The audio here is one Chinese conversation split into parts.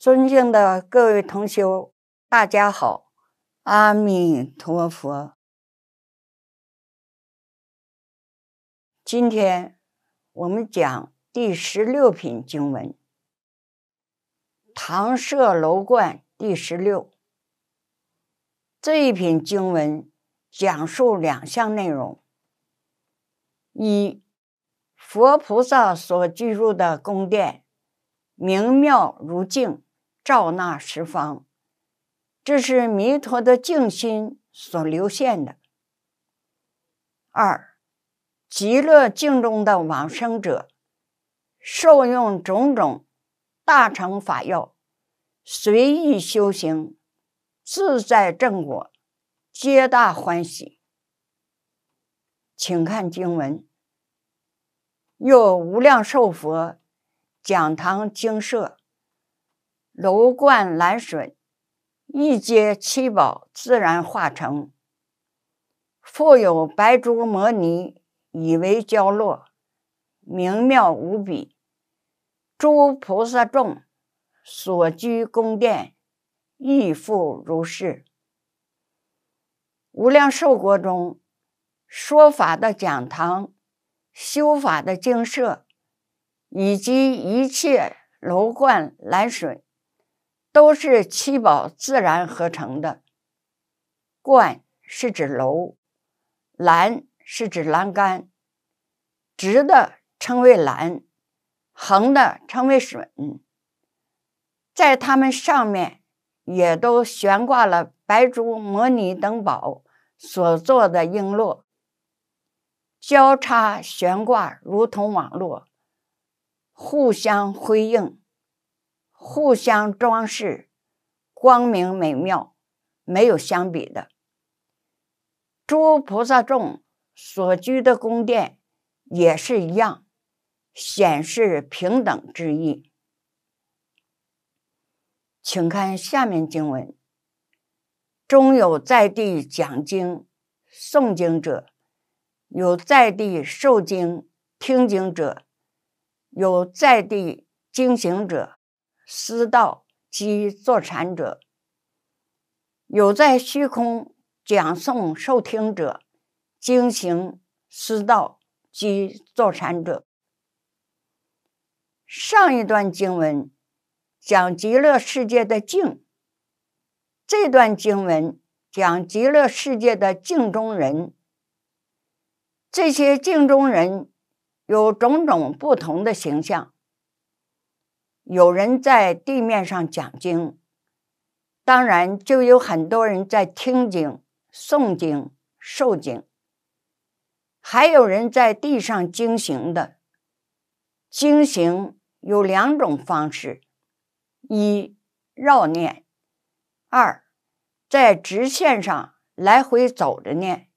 尊敬的各位同修，大家好，阿弥陀佛。今天我们讲第十六品经文《堂舍楼观》第十六。这一品经文讲述两项内容：一，佛菩萨所居住的宫殿，明妙如镜。照纳十方，这是弥陀的静心所流现的。二，极乐境中的往生者，受用种种大乘法药，随意修行，自在正果，皆大欢喜。请看经文，有无量寿佛讲堂精舍。楼观蓝水，一阶七宝自然化成，复有白珠摩尼以为交落，明妙无比。诸菩萨众所居宫殿亦复如是。无量寿国中，说法的讲堂，修法的精舍，以及一切楼观蓝水。都是七宝自然合成的。冠是指楼，栏是指栏杆，直的称为栏，横的称为榫。在它们上面也都悬挂了白珠、摩尼等宝所做的璎珞，交叉悬挂，如同网络，互相辉映。互相装饰，光明美妙，没有相比的。诸菩萨众所居的宫殿也是一样，显示平等之意。请看下面经文：中有在地讲经诵经者，有在地受经听经者，有在地经行者。思道及坐禅者，有在虚空讲诵受听者，经行思道及坐禅者。上一段经文讲极乐世界的境，这段经文讲极乐世界的境中人。这些境中人有种种不同的形象。有人在地面上讲经，当然就有很多人在听经、诵经、受经。还有人在地上经行的，经行有两种方式：一绕念，二在直线上来回走着念，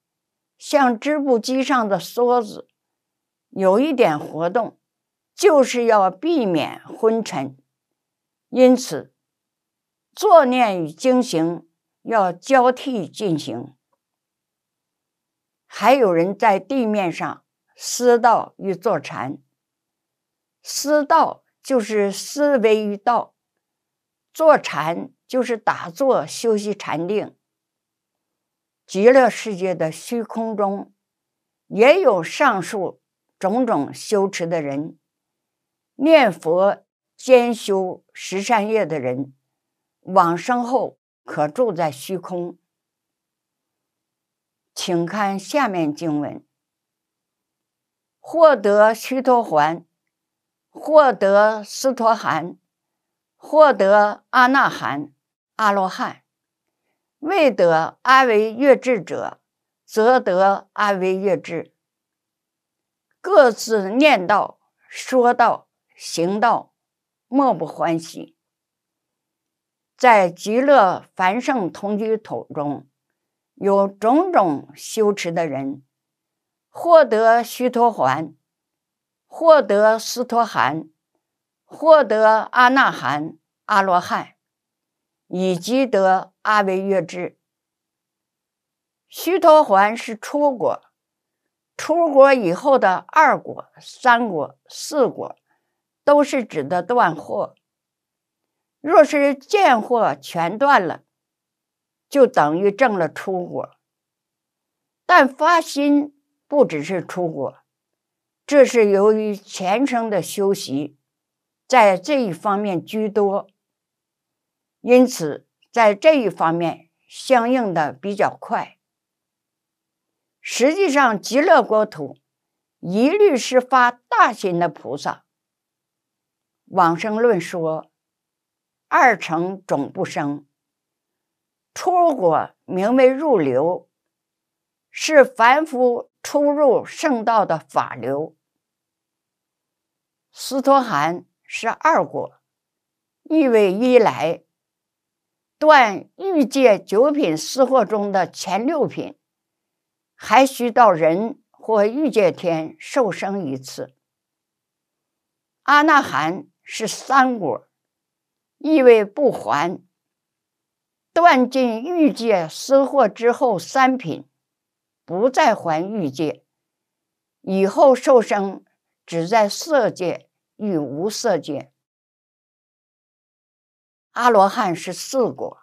像织布机上的梭子，有一点活动。就是要避免昏沉，因此坐念与经行要交替进行。还有人在地面上思道与坐禅。思道就是思维与道，坐禅就是打坐休息禅定。极乐世界的虚空中，也有上述种种修持的人。念佛兼修十善业的人，往生后可住在虚空。请看下面经文：获得须陀环，获得斯陀含，获得阿那含、阿罗汉；未得阿惟越智者，则得阿惟越智，各自念道、说道。行道，莫不欢喜。在极乐繁盛同居土中，有种种修持的人，获得须陀环，获得斯陀含，获得阿那含、阿罗汉，以及得阿维月智。须陀环是出国，出国以后的二果、三果、四果。都是指的断货。若是见货全断了，就等于挣了出果。但发心不只是出果，这是由于前生的修习，在这一方面居多，因此在这一方面相应的比较快。实际上，极乐国土一律是发大心的菩萨。往生论说，二乘种不生。出果名为入流，是凡夫出入圣道的法流。斯托含是二果，意为一来，断欲界九品私货中的前六品，还需到人或欲界天受生一次。阿那含。是三果，意味不还。断尽欲界私货之后，三品不再还欲界，以后受生只在色界与无色界。阿罗汉是四果，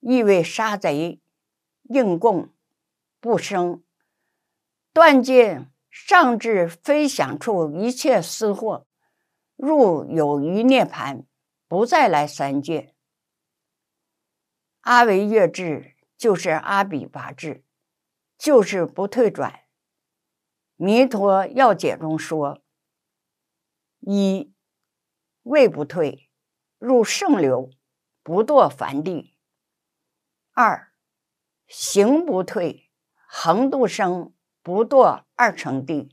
意味杀贼、应供、不生。断尽上至非想处一切私货。入有余涅盘，不再来三界。阿维月智就是阿比拔智，就是不退转。《弥陀要解》中说：一位不退，入圣流，不堕凡地；二行不退，恒度生，不堕二乘地；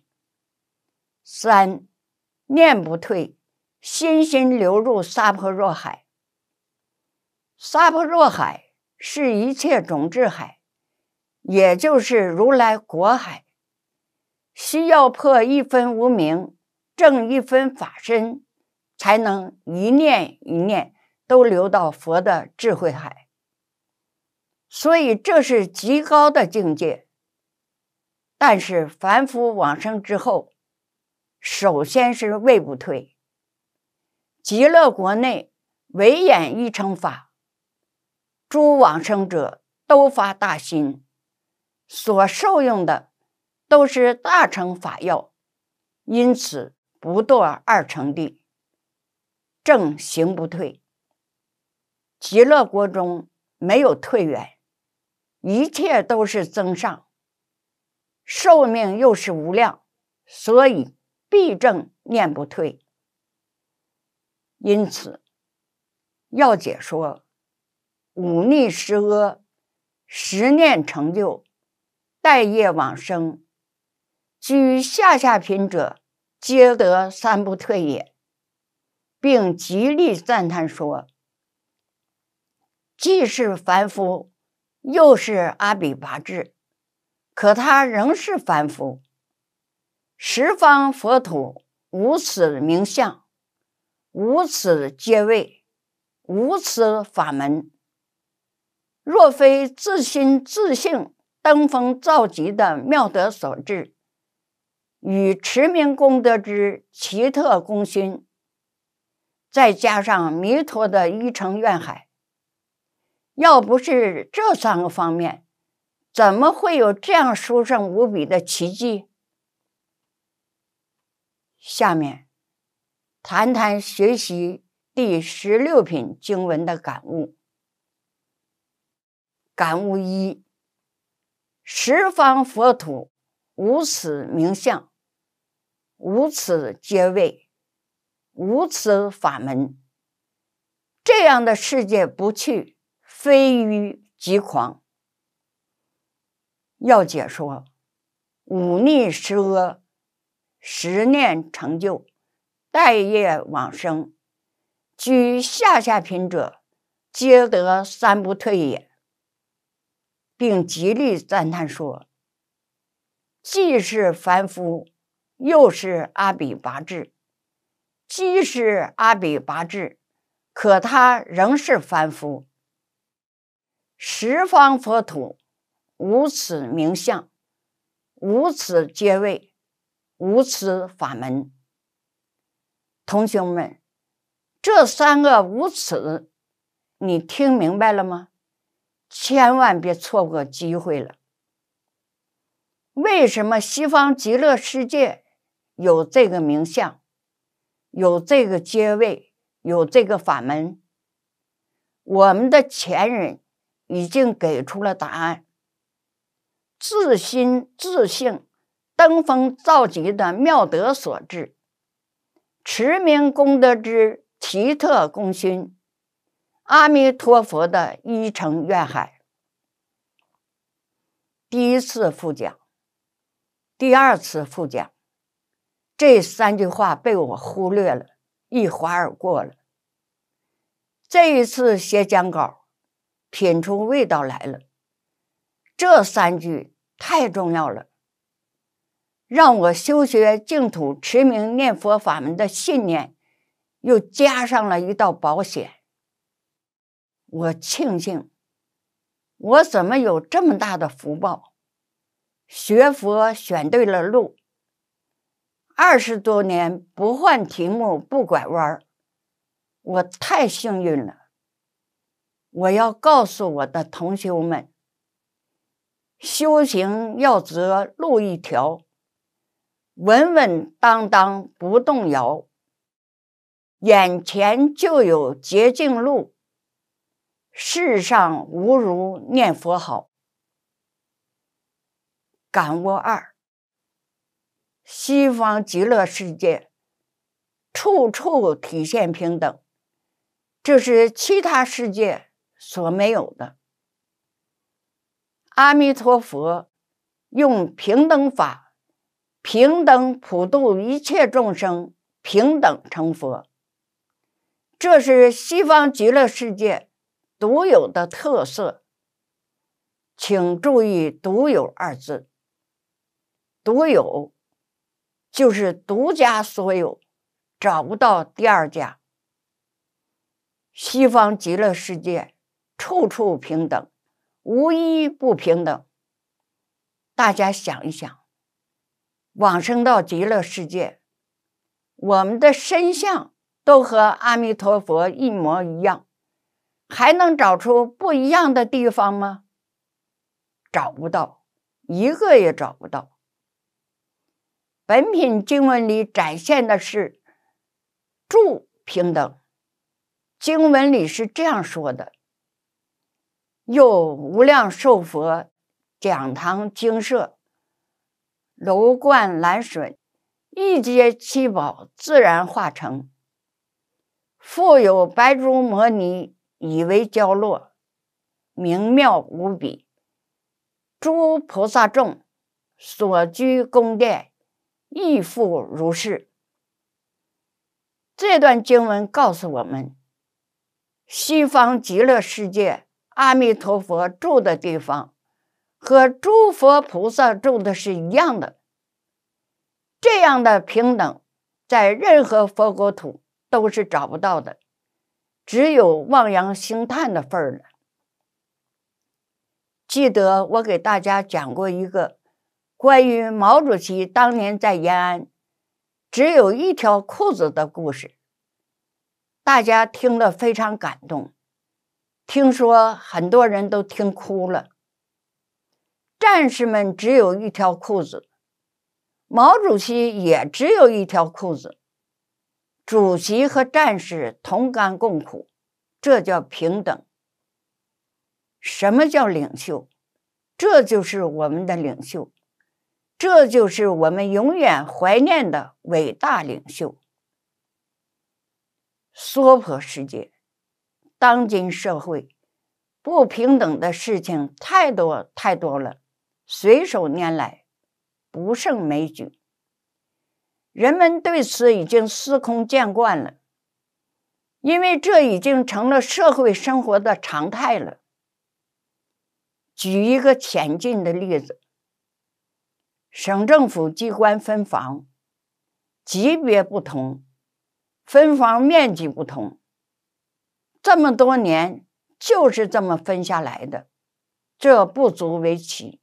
三。念不退，心心流入沙婆若海。沙婆若海是一切种智海，也就是如来果海。需要破一分无明，正一分法身，才能一念一念都流到佛的智慧海。所以这是极高的境界。但是凡夫往生之后，首先是位不退。极乐国内唯眼一成法，诸往生者都发大心，所受用的都是大乘法药，因此不堕二乘地，正行不退。极乐国中没有退远，一切都是增上，寿命又是无量，所以。必正念不退，因此要解说五逆十恶十念成就待业往生，居下下品者皆得三不退也，并极力赞叹说：既是凡夫，又是阿比拔智，可他仍是凡夫。十方佛土无此名相，无此阶位，无此法门。若非自心自性登峰造极的妙德所致，与持名功德之奇特功勋，再加上弥陀的一城愿海，要不是这三个方面，怎么会有这样殊胜无比的奇迹？下面谈谈学习第十六品经文的感悟。感悟一：十方佛土无此名相，无此阶位，无此法门。这样的世界不去，非愚即狂。要解说五逆十恶。十念成就，待业往生，居下下品者，皆得三不退也。并极力赞叹说：“既是凡夫，又是阿比拔智；既是阿比拔智，可他仍是凡夫。十方佛土，无此名相，无此阶位。”无此法门，同学们，这三个无此，你听明白了吗？千万别错过机会了。为什么西方极乐世界有这个名相，有这个阶位，有这个法门？我们的前人已经给出了答案：自心自性。登峰造极的妙德所致，驰名功德之奇特功勋，阿弥陀佛的一城愿海。第一次复讲，第二次复讲，这三句话被我忽略了，一划而过了。这一次写讲稿，品出味道来了。这三句太重要了。让我修学净土持名念佛法门的信念，又加上了一道保险。我庆幸，我怎么有这么大的福报？学佛选对了路，二十多年不换题目不拐弯儿，我太幸运了。我要告诉我的同修们，修行要择路一条。稳稳当当不动摇，眼前就有捷径路。世上无如念佛好。感悟二：西方极乐世界处处体现平等，这是其他世界所没有的。阿弥陀佛用平等法。平等普度一切众生，平等成佛，这是西方极乐世界独有的特色。请注意“独有”二字，“独有”就是独家所有，找不到第二家。西方极乐世界处处平等，无一不平等。大家想一想。往生到极乐世界，我们的身相都和阿弥陀佛一模一样，还能找出不一样的地方吗？找不到，一个也找不到。本品经文里展现的是住平等，经文里是这样说的：“有无量寿佛讲堂精舍。”楼观兰水，一阶七宝自然化成，复有白珠摩尼以为交落，明妙无比。诸菩萨众所居宫殿亦复如是。这段经文告诉我们，西方极乐世界阿弥陀佛住的地方。和诸佛菩萨种的是一样的，这样的平等，在任何佛国土都是找不到的，只有望洋兴叹的份儿了。记得我给大家讲过一个关于毛主席当年在延安只有一条裤子的故事，大家听了非常感动，听说很多人都听哭了。战士们只有一条裤子，毛主席也只有一条裤子。主席和战士同甘共苦，这叫平等。什么叫领袖？这就是我们的领袖，这就是我们永远怀念的伟大领袖。娑婆世界，当今社会不平等的事情太多太多了。随手拈来，不胜枚举。人们对此已经司空见惯了，因为这已经成了社会生活的常态了。举一个浅近的例子：省政府机关分房，级别不同，分房面积不同，这么多年就是这么分下来的，这不足为奇。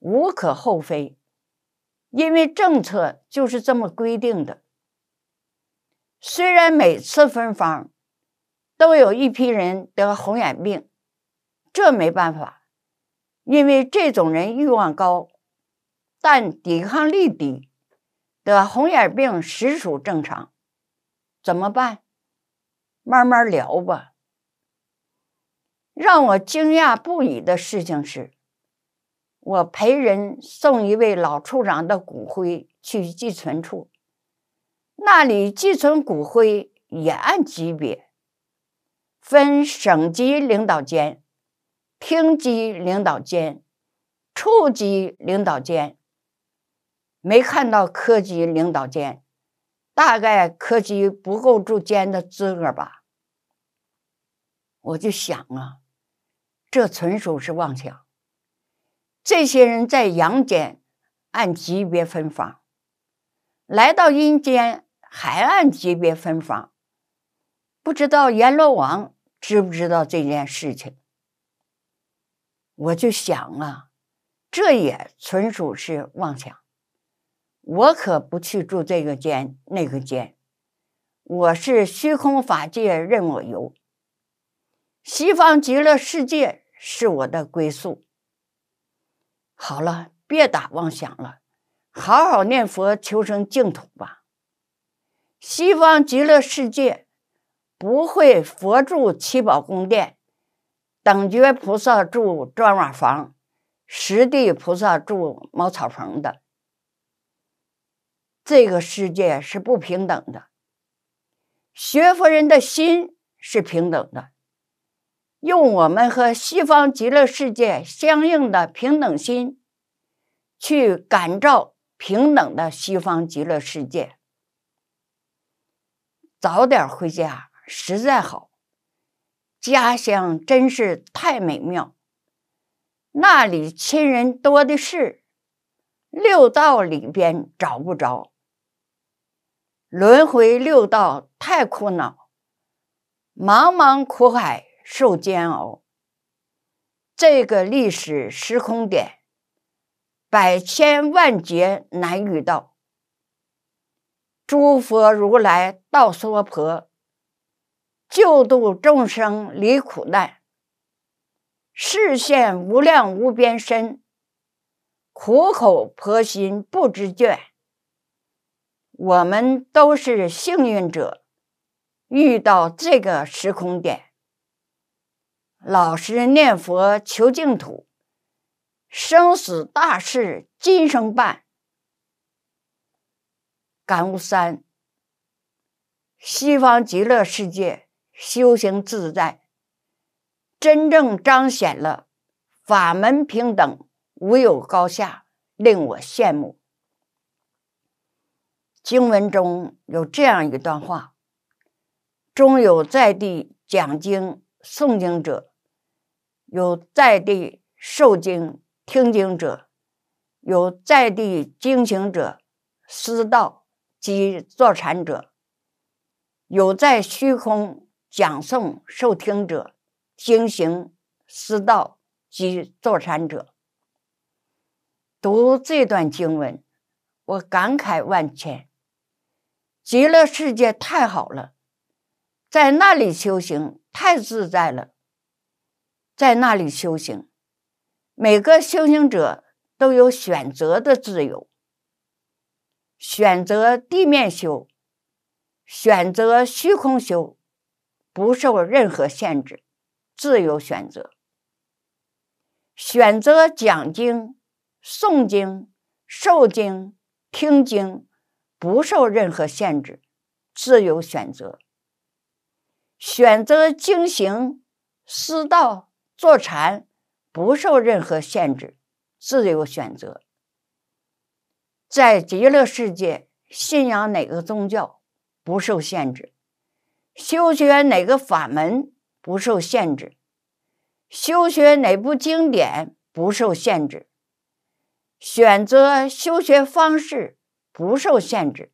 无可厚非，因为政策就是这么规定的。虽然每次分房都有一批人得红眼病，这没办法，因为这种人欲望高，但抵抗力低，得红眼病实属正常。怎么办？慢慢聊吧。让我惊讶不已的事情是。我陪人送一位老处长的骨灰去寄存处，那里寄存骨灰也按级别，分省级领导间、厅级领导间、处级领导间，没看到科级领导间，大概科级不够住监的资格吧。我就想啊，这纯属是妄想。这些人在阳间按级别分房，来到阴间还按级别分房。不知道阎罗王知不知道这件事情？我就想啊，这也纯属是妄想。我可不去住这个间那个间，我是虚空法界任我游。西方极乐世界是我的归宿。好了，别打妄想了，好好念佛求生净土吧。西方极乐世界不会佛住七宝宫殿，等觉菩萨住砖瓦房，十地菩萨住茅草棚的。这个世界是不平等的，学佛人的心是平等的。用我们和西方极乐世界相应的平等心，去感召平等的西方极乐世界。早点回家实在好，家乡真是太美妙，那里亲人多的是，六道里边找不着，轮回六道太苦恼，茫茫苦海。受煎熬，这个历史时空点，百千万劫难遇到。诸佛如来道娑婆，救度众生离苦难。视现无量无边身，苦口婆心不知倦。我们都是幸运者，遇到这个时空点。老实念佛求净土，生死大事今生办。感悟三：西方极乐世界修行自在，真正彰显了法门平等无有高下，令我羡慕。经文中有这样一段话：“中有在地讲经。”诵经者有在地受经听经者，有在地经行者、思道及坐禅者，有在虚空讲诵受听者、经行、思道及坐禅者。读这段经文，我感慨万千。极乐世界太好了，在那里修行。太自在了，在那里修行，每个修行者都有选择的自由，选择地面修，选择虚空修，不受任何限制，自由选择；选择讲经、诵经、受经、听经，不受任何限制，自由选择。选择精行、思道、坐禅，不受任何限制，自由选择。在极乐世界，信仰哪个宗教不受限制，修学哪个法门不受限制，修学哪部经典不受限制，选择修学方式不受限制。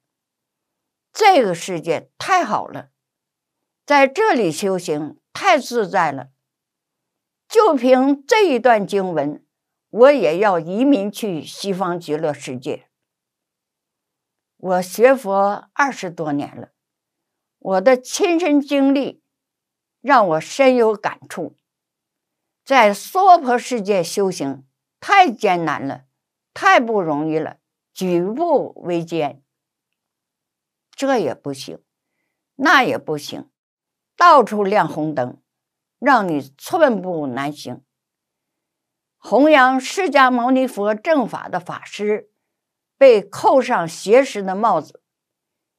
这个世界太好了。在这里修行太自在了，就凭这一段经文，我也要移民去西方极乐世界。我学佛二十多年了，我的亲身经历让我深有感触，在娑婆世界修行太艰难了，太不容易了，举步维艰。这也不行，那也不行。到处亮红灯，让你寸步难行。弘扬释迦牟尼佛正法的法师，被扣上邪师的帽子，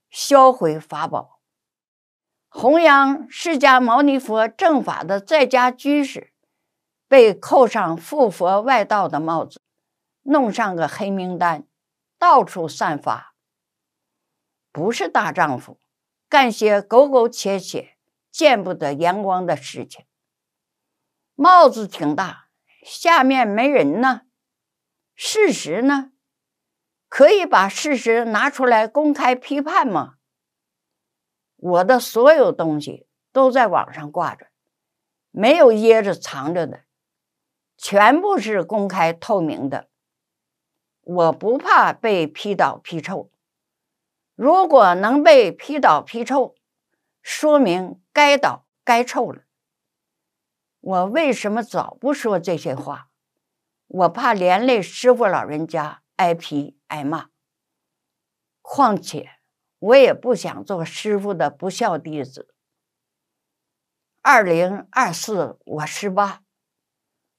销毁法宝；弘扬释迦牟尼佛正法的在家居士，被扣上附佛外道的帽子，弄上个黑名单，到处散发。不是大丈夫，干些苟苟且且。见不得阳光的事情，帽子挺大，下面没人呢。事实呢，可以把事实拿出来公开批判吗？我的所有东西都在网上挂着，没有掖着藏着的，全部是公开透明的。我不怕被批倒批臭，如果能被批倒批臭。说明该倒该臭了。我为什么早不说这些话？我怕连累师傅老人家挨批挨骂。况且我也不想做师傅的不孝弟子。二零二四我十八，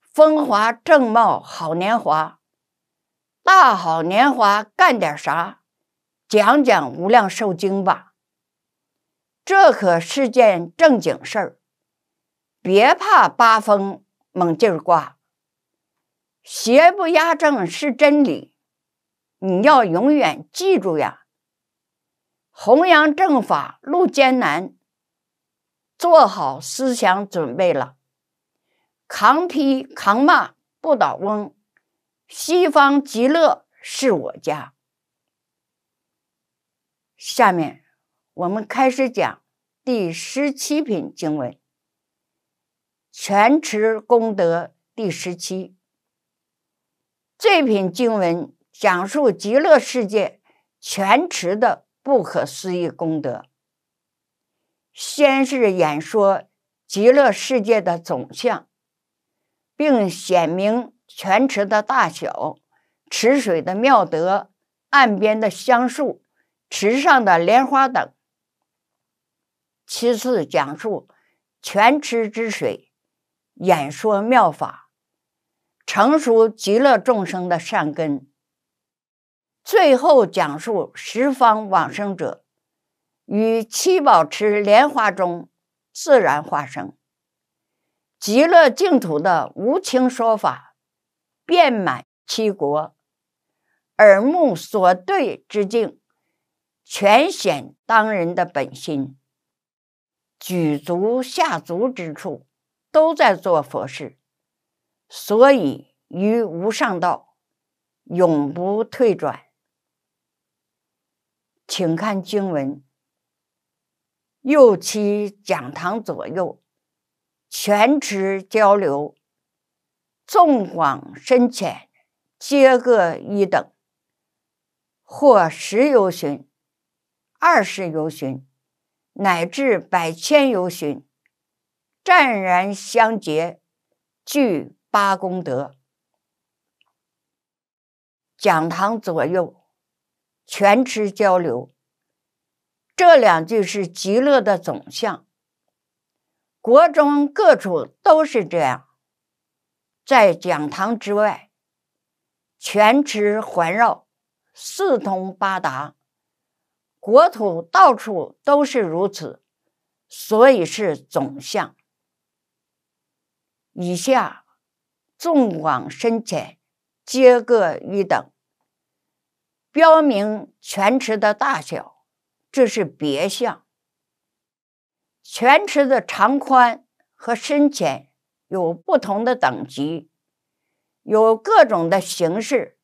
风华正茂好年华，大好年华干点啥？讲讲《无量寿经》吧。这可是件正经事儿，别怕八风猛劲儿刮。邪不压正是真理，你要永远记住呀。弘扬正法路艰难，做好思想准备了，扛批扛骂不倒翁。西方极乐是我家。下面。我们开始讲第十七品经文《全池功德》第十七。这品经文讲述极乐世界全池的不可思议功德。先是演说极乐世界的总相，并显明全池的大小、池水的妙德、岸边的香树、池上的莲花等。其次，讲述泉池之水，演说妙法，成熟极乐众生的善根。最后，讲述十方往生者于七宝池莲花中自然化生，极乐净土的无情说法，遍满七国，耳目所对之境，全显当人的本心。举足下足之处，都在做佛事，所以于无上道永不退转。请看经文：右期讲堂左右，全持交流，纵广深浅，皆各一等。或十由旬，二十由旬。乃至百千游巡，湛然相结，具八功德。讲堂左右，全池交流。这两句是极乐的总相。国中各处都是这样，在讲堂之外，全池环绕，四通八达。国土到处都是如此，所以是总相。以下，纵广深浅，皆各一等，标明全池的大小，这是别相。全池的长宽和深浅有不同的等级，有各种的形式，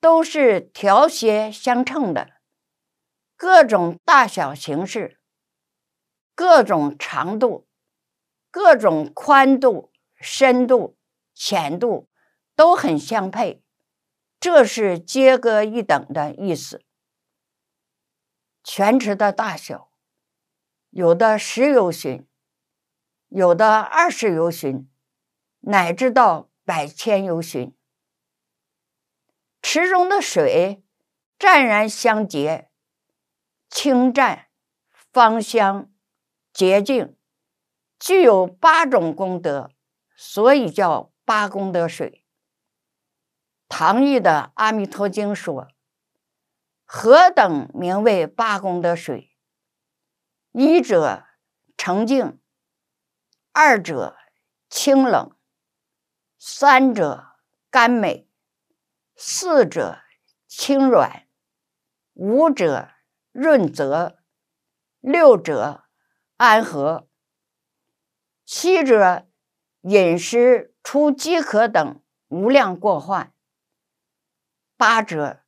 都是调谐相称的。各种大小、形式，各种长度、各种宽度、深度、浅度都很相配，这是“皆各一等”的意思。全池的大小，有的十由旬，有的二十由旬，乃至到百千由旬。池中的水湛然相结。清湛、芳香、洁净，具有八种功德，所以叫八功德水。唐译的《阿弥陀经》说：“何等名为八功德水？一者澄净，二者清冷，三者甘美，四者清软，五者。”润泽六者安和，七者饮食除饥渴等无量过患，八者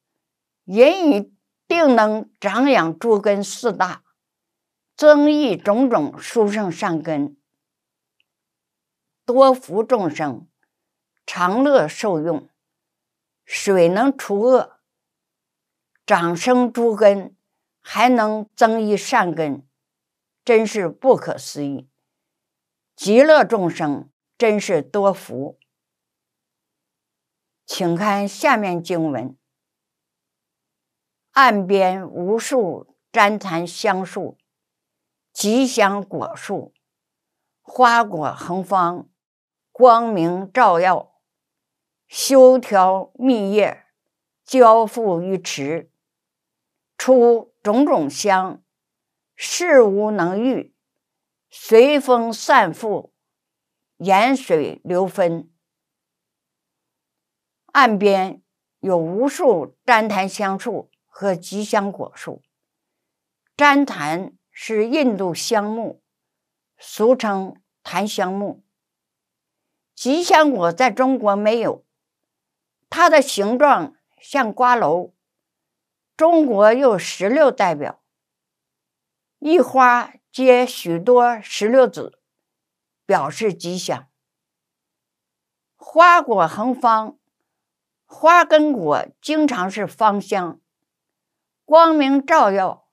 言语定能长养诸根四大，增益种种殊胜善根，多福众生常乐受用。水能除恶，长生诸根。还能增益善根，真是不可思议！极乐众生真是多福，请看下面经文：岸边无数旃檀香树、吉祥果树，花果横芳，光明照耀，修条密叶，交付于池，出。种种香，事无能御，随风散覆，沿水流分。岸边有无数旃檀香树和吉祥果树。旃檀是印度香木，俗称檀香木。吉祥果在中国没有，它的形状像瓜蒌。中国有石榴代表，一花结许多石榴籽，表示吉祥。花果横芳，花跟果经常是芳香。光明照耀，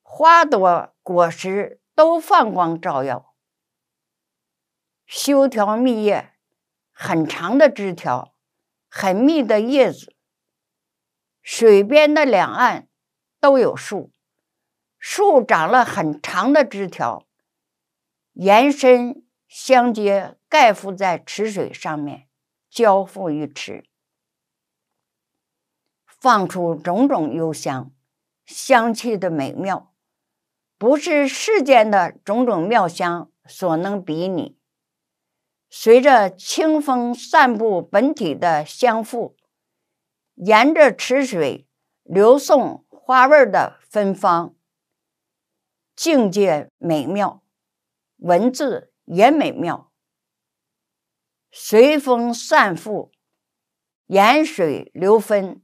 花朵果实都放光照耀。修条密叶，很长的枝条，很密的叶子。水边的两岸都有树，树长了很长的枝条，延伸相接，盖覆在池水上面，交付于池，放出种种幽香，香气的美妙，不是世间的种种妙香所能比拟。随着清风散布本体的香馥。沿着池水流送花味儿的芬芳，境界美妙，文字也美妙。随风散付，沿水流分，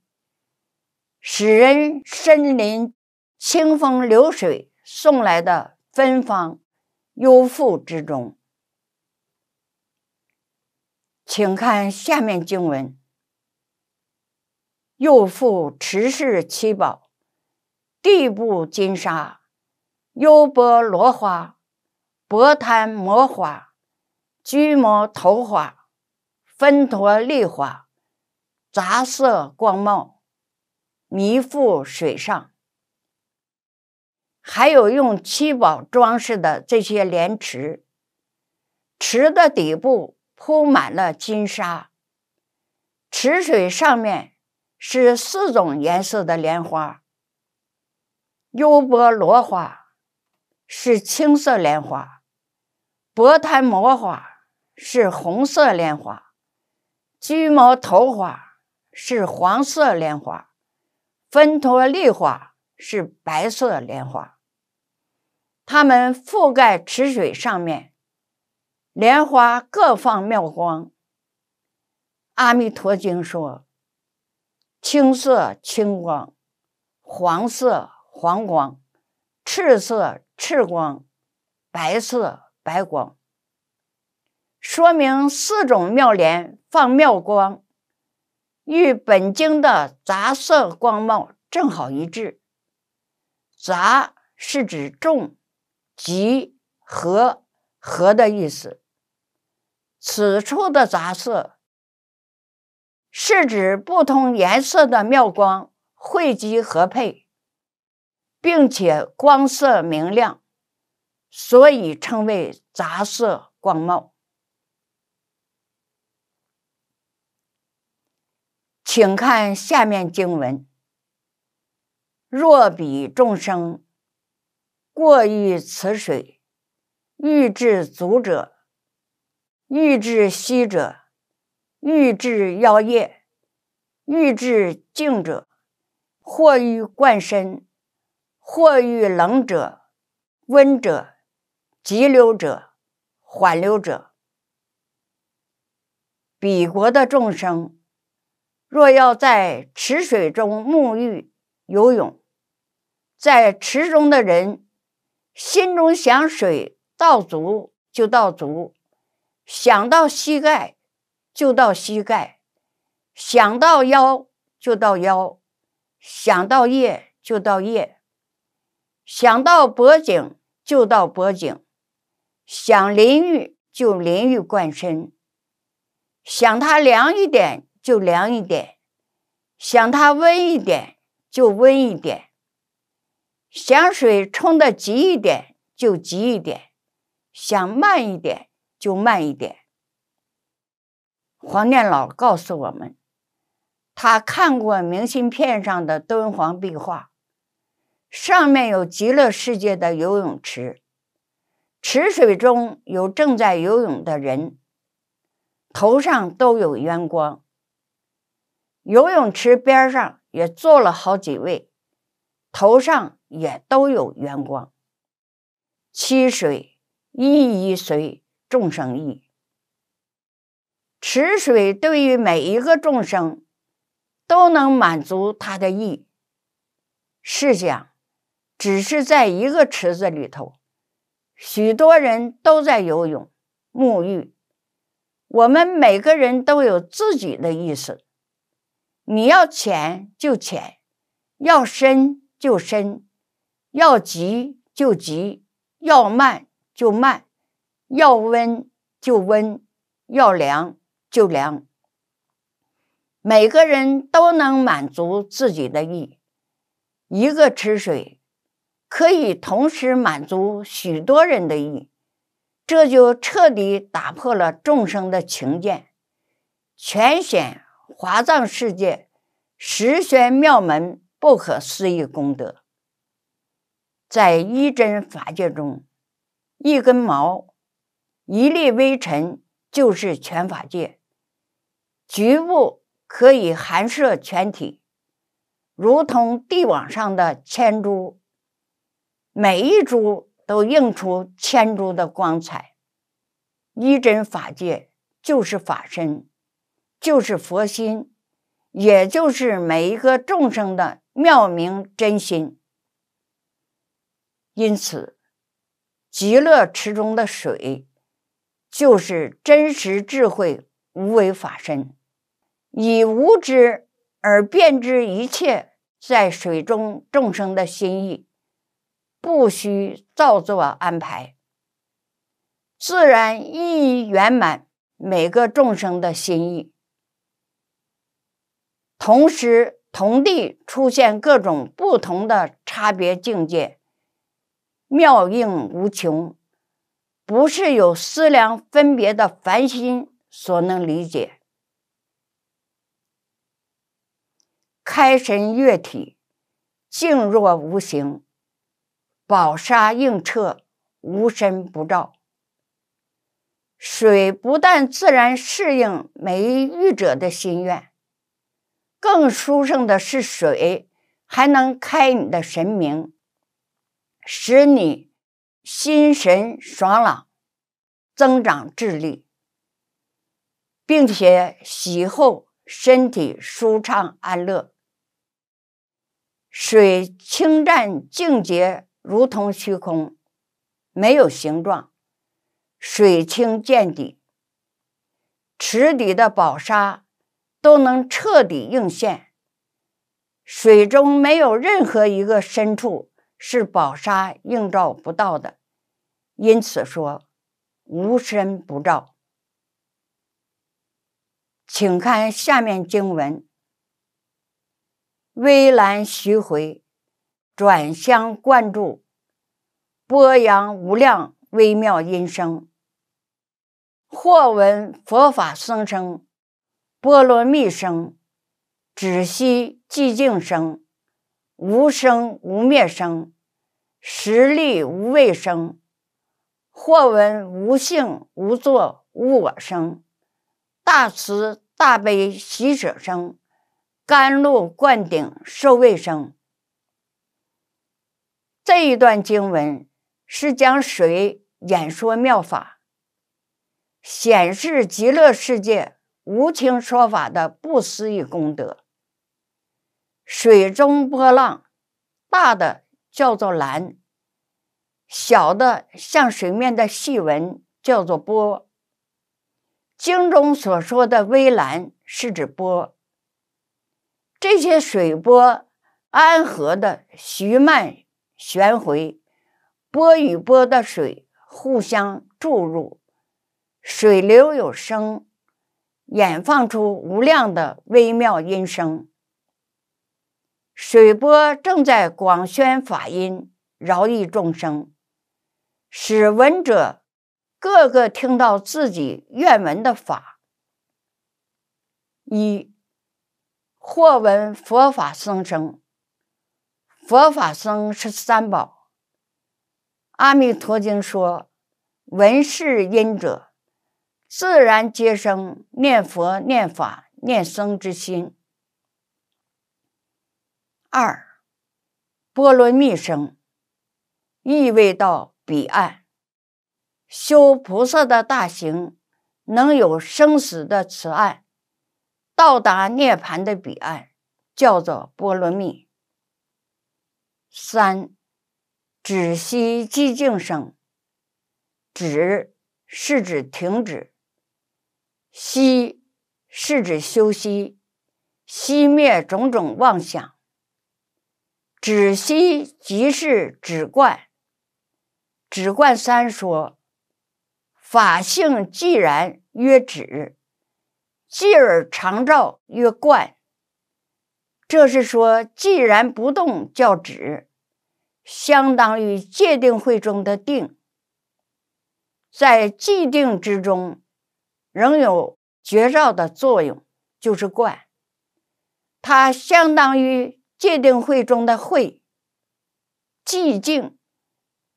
使人身临清风流水送来的芬芳幽馥之中。请看下面经文。又复池饰七宝，地布金沙，幽波罗花，薄滩摩花，拘摩头花，分陀丽花，杂色光茂，弥覆水上。还有用七宝装饰的这些莲池，池的底部铺满了金沙，池水上面。是四种颜色的莲花：优波罗花是青色莲花，薄昙摩花是红色莲花，拘摩头花是黄色莲花，芬陀利花是白色莲花。它们覆盖池水上面，莲花各放妙光。《阿弥陀经》说。青色青光，黄色黄光，赤色赤光，白色白光，说明四种妙莲放妙光，与本经的杂色光貌正好一致。杂是指众、集、合、合的意思。此处的杂色。是指不同颜色的妙光汇集合配，并且光色明亮，所以称为杂色光貌。请看下面经文：若彼众生过于此水欲至足者，欲至虚者。欲治妖业，欲治净者，或欲贯身，或欲冷者、温者、急流者、缓流者。彼国的众生，若要在池水中沐浴游泳，在池中的人心中想水到足就到足，想到膝盖。就到膝盖，想到腰就到腰，想到腋就到腋，想到脖颈就到脖颈，想淋浴就淋浴贯身，想它凉一点就凉一点，想它温一点就温一点，想水冲的急一点就急一点，想慢一点就慢一点。黄念老告诉我们，他看过明信片上的敦煌壁画，上面有极乐世界的游泳池，池水中有正在游泳的人，头上都有圆光。游泳池边上也坐了好几位，头上也都有圆光。七水一一随众生意。池水对于每一个众生都能满足他的意。试想，只是在一个池子里头，许多人都在游泳、沐浴，我们每个人都有自己的意思。你要浅就浅，要深就深，要急就急，要慢就慢，要温就温，要凉。就凉。每个人都能满足自己的意，一个池水可以同时满足许多人的意，这就彻底打破了众生的情见，全显华藏世界十玄妙门不可思议功德。在一真法界中，一根毛，一粒微尘，就是全法界。局部可以含摄全体，如同地网上的千珠，每一珠都映出千珠的光彩。一真法界就是法身，就是佛心，也就是每一个众生的妙明真心。因此，极乐池中的水就是真实智慧无为法身。以无知而遍知一切，在水中众生的心意，不需造作安排，自然意义圆满每个众生的心意。同时，同地出现各种不同的差别境界，妙应无穷，不是有思量分别的凡心所能理解。开神悦体，静若无形，宝沙映澈，无身不照。水不但自然适应没雨者的心愿，更殊胜的是，水还能开你的神明，使你心神爽朗，增长智力，并且洗后身体舒畅安乐。水清湛净洁，如同虚空，没有形状。水清见底，池底的宝沙都能彻底映现。水中没有任何一个深处是宝沙映照不到的，因此说无深不照。请看下面经文。微澜徐回，转相贯注，波扬无量微妙音声。或闻佛法僧声、波罗蜜声、止息寂静声、无声无灭声、实力无畏声；或闻无性无作无我声、大慈大悲喜舍声。甘露灌顶受卫生，这一段经文是将水演说妙法，显示极乐世界无情说法的不思议功德。水中波浪，大的叫做澜，小的像水面的细纹叫做波。经中所说的微澜，是指波。这些水波安和的徐慢旋回，波与波的水互相注入，水流有声，演放出无量的微妙音声。水波正在广宣法音，饶益众生，使闻者个个听到自己愿闻的法。一。或闻佛法僧声，佛法僧是三宝。《阿弥陀经》说：“闻是因者，自然皆生念佛、念法、念僧之心。”二，波罗蜜生，意味到彼岸。修菩萨的大行，能有生死的慈岸。到达涅盘的彼岸，叫做波罗蜜。三止息寂静声。止是指停止，息是指休息，熄灭种种妄想。止息即是止观，止观三说，法性既然曰止。继而常照曰观，这是说既然不动叫止，相当于界定会中的定，在既定之中仍有觉照的作用，就是观，它相当于界定会中的会。寂静，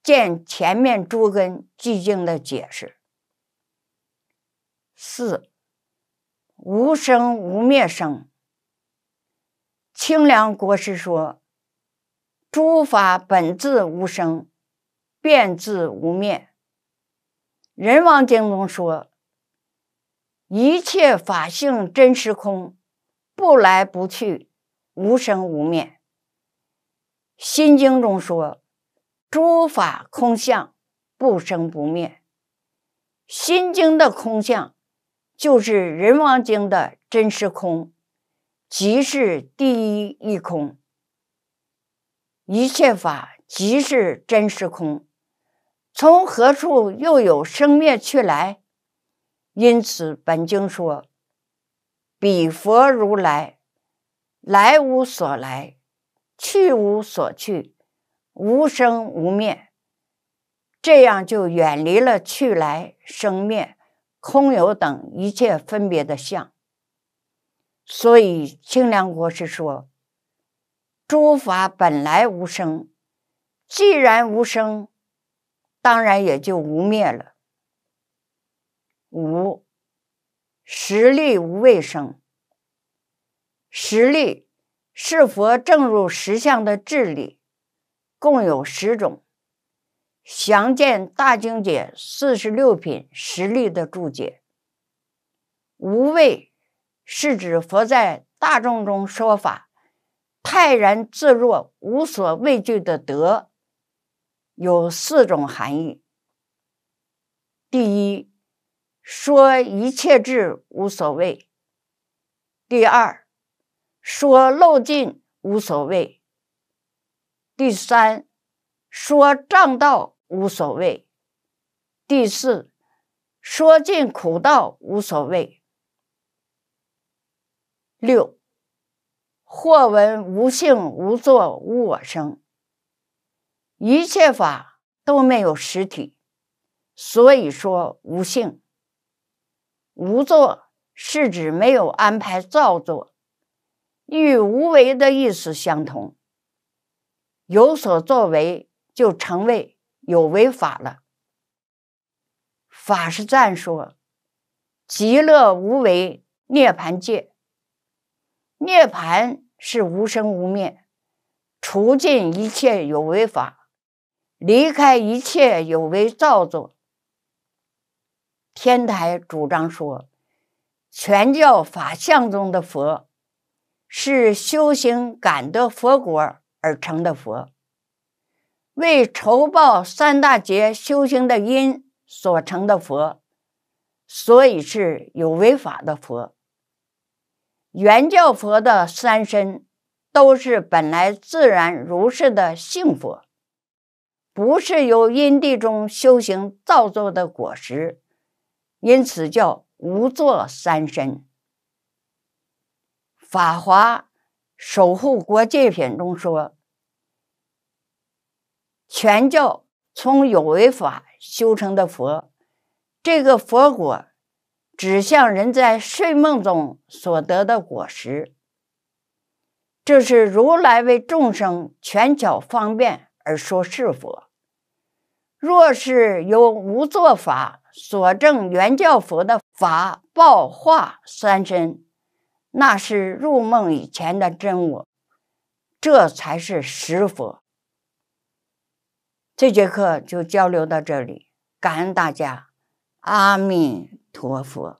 见前面诸根寂静的解释四。无生无灭生。清凉国师说：“诸法本自无生，变自无灭。”人王经中说：“一切法性真实空，不来不去，无生无灭。”心经中说：“诸法空相，不生不灭。”心经的空相。就是人王经的真实空，即是第一一空。一切法即是真实空，从何处又有生灭去来？因此本经说，彼佛如来，来无所来，去无所去，无生无灭。这样就远离了去来生灭。空有等一切分别的相，所以清凉国师说：“诸法本来无生，既然无生，当然也就无灭了。五，实力无畏生，实力是佛正入实相的智力，共有十种。”详见《大经解》四十六品实例的注解。无畏是指佛在大众中说法，泰然自若、无所畏惧的德，有四种含义。第一，说一切智无所谓；第二，说漏尽无所谓；第三，说正道。无所谓。第四，说尽苦道无所谓。六，或闻无性无作无我生，一切法都没有实体，所以说无性。无作是指没有安排造作，与无为的意思相同。有所作为就成为。有违法了，法是赞说极乐无为涅盘界，涅盘是无生无灭，除尽一切有为法，离开一切有为造作。天台主张说，全教法相中的佛，是修行感得佛果而成的佛。为酬报三大劫修行的因所成的佛，所以是有为法的佛。原教佛的三身都是本来自然如是的性佛，不是由因地中修行造作的果实，因此叫无作三身。《法华守护国界品》中说。全教从有为法修成的佛，这个佛果，指向人在睡梦中所得的果实。这是如来为众生全巧方便而说是佛。若是由无作法所证圆教佛的法报化三身，那是入梦以前的真我，这才是实佛。这节课就交流到这里，感恩大家，阿弥陀佛。